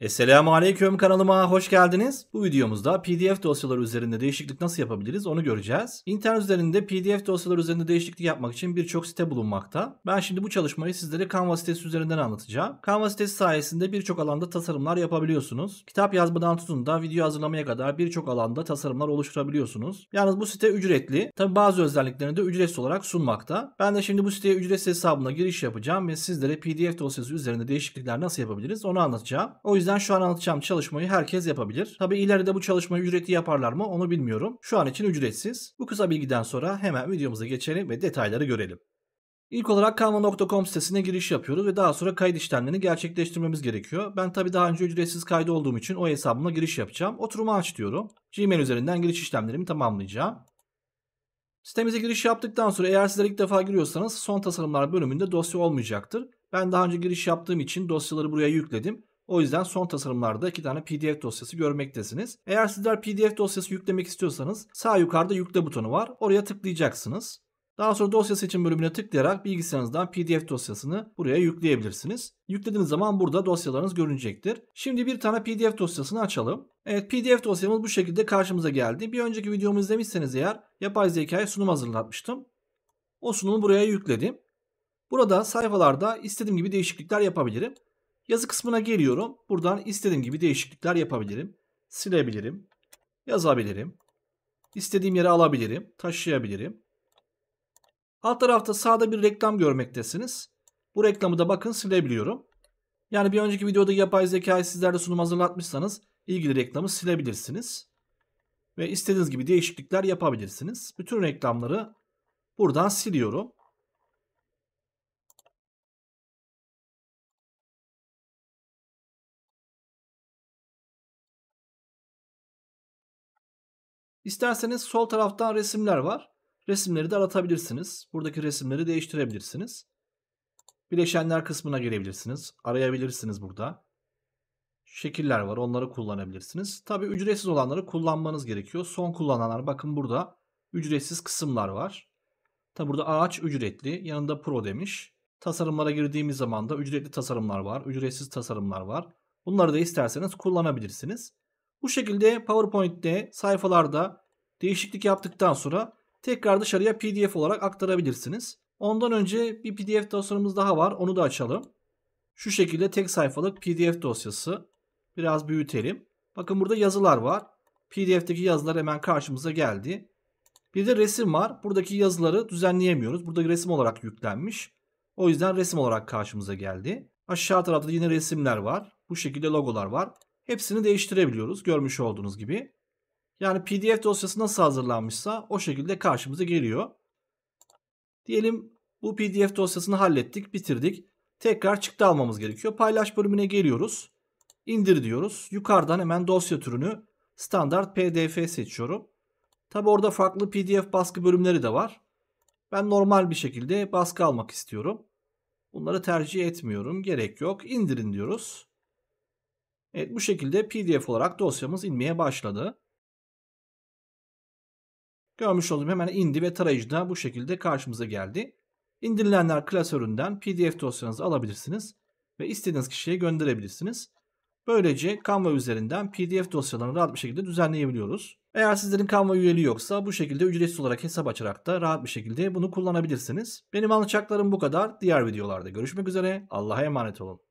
Esselamu Aleyküm kanalıma hoş geldiniz. Bu videomuzda PDF dosyaları üzerinde değişiklik nasıl yapabiliriz onu göreceğiz. İnternet üzerinde PDF dosyaları üzerinde değişiklik yapmak için birçok site bulunmakta. Ben şimdi bu çalışmayı sizlere Canva sitesi üzerinden anlatacağım. Canva sitesi sayesinde birçok alanda tasarımlar yapabiliyorsunuz. Kitap yazmadan tutun da video hazırlamaya kadar birçok alanda tasarımlar oluşturabiliyorsunuz. Yalnız bu site ücretli. Tabi bazı özelliklerini de ücretsiz olarak sunmakta. Ben de şimdi bu siteye ücretsiz hesabına giriş yapacağım ve sizlere PDF dosyası üzerinde değişiklikler nasıl yapabiliriz onu anlatacağım. O yüzden yüzden şu an anlatacağım çalışmayı herkes yapabilir. Tabi ileride bu çalışmayı ücretli yaparlar mı onu bilmiyorum. Şu an için ücretsiz. Bu kısa bilgiden sonra hemen videomuza geçelim ve detayları görelim. İlk olarak canva.com sitesine giriş yapıyoruz ve daha sonra kayıt işlemlerini gerçekleştirmemiz gerekiyor. Ben tabi daha önce ücretsiz kaydı olduğum için o hesabıma giriş yapacağım. Oturumu aç diyorum. Gmail üzerinden giriş işlemlerimi tamamlayacağım. Sitemize giriş yaptıktan sonra eğer sizler ilk defa giriyorsanız son tasarımlar bölümünde dosya olmayacaktır. Ben daha önce giriş yaptığım için dosyaları buraya yükledim. O yüzden son tasarımlarda iki tane PDF dosyası görmektesiniz. Eğer sizler PDF dosyası yüklemek istiyorsanız sağ yukarıda yükle butonu var. Oraya tıklayacaksınız. Daha sonra dosya seçim bölümüne tıklayarak bilgisayarınızdan PDF dosyasını buraya yükleyebilirsiniz. Yüklediğiniz zaman burada dosyalarınız görünecektir. Şimdi bir tane PDF dosyasını açalım. Evet PDF dosyamız bu şekilde karşımıza geldi. Bir önceki videomu izlemişseniz eğer yapay zekaya sunum hazırlatmıştım. O sunumu buraya yükledim. Burada sayfalarda istediğim gibi değişiklikler yapabilirim. Yazı kısmına geliyorum. Buradan istediğim gibi değişiklikler yapabilirim. Silebilirim. Yazabilirim. İstediğim yere alabilirim. Taşıyabilirim. Alt tarafta sağda bir reklam görmektesiniz. Bu reklamı da bakın silebiliyorum. Yani bir önceki videoda yapay zekayı sizlerle sunum hazırlatmışsanız ilgili reklamı silebilirsiniz. Ve istediğiniz gibi değişiklikler yapabilirsiniz. Bütün reklamları buradan siliyorum. İsterseniz sol taraftan resimler var. Resimleri de aratabilirsiniz. Buradaki resimleri değiştirebilirsiniz. Bileşenler kısmına gelebilirsiniz. Arayabilirsiniz burada. Şekiller var. Onları kullanabilirsiniz. Tabi ücretsiz olanları kullanmanız gerekiyor. Son kullananlar bakın burada ücretsiz kısımlar var. Tabi burada ağaç ücretli. Yanında pro demiş. Tasarımlara girdiğimiz zaman da ücretli tasarımlar var. Ücretsiz tasarımlar var. Bunları da isterseniz kullanabilirsiniz. Bu şekilde PowerPoint'te sayfalarda değişiklik yaptıktan sonra tekrar dışarıya PDF olarak aktarabilirsiniz. Ondan önce bir PDF dosyamız daha var. Onu da açalım. Şu şekilde tek sayfalık PDF dosyası. Biraz büyütelim. Bakın burada yazılar var. PDF'deki yazılar hemen karşımıza geldi. Bir de resim var. Buradaki yazıları düzenleyemiyoruz. Burada resim olarak yüklenmiş. O yüzden resim olarak karşımıza geldi. Aşağı tarafta yine resimler var. Bu şekilde logolar var hepsini değiştirebiliyoruz görmüş olduğunuz gibi. Yani pdf dosyası nasıl hazırlanmışsa o şekilde karşımıza geliyor. Diyelim bu pdf dosyasını hallettik bitirdik. Tekrar çıktı almamız gerekiyor. Paylaş bölümüne geliyoruz. İndir diyoruz. Yukarıdan hemen dosya türünü standart pdf seçiyorum. Tabi orada farklı pdf baskı bölümleri de var. Ben normal bir şekilde baskı almak istiyorum. Bunları tercih etmiyorum. Gerek yok. İndirin diyoruz. Evet bu şekilde PDF olarak dosyamız inmeye başladı. Görmüş olduğum hemen indi ve tarayıcıda bu şekilde karşımıza geldi. İndirilenler klasöründen PDF dosyanızı alabilirsiniz ve istediğiniz kişiye gönderebilirsiniz. Böylece Canva üzerinden PDF dosyalarını rahat bir şekilde düzenleyebiliyoruz. Eğer sizlerin Canva üyeliği yoksa bu şekilde ücretsiz olarak hesap açarak da rahat bir şekilde bunu kullanabilirsiniz. Benim anlatacaklarım bu kadar. Diğer videolarda görüşmek üzere. Allah'a emanet olun.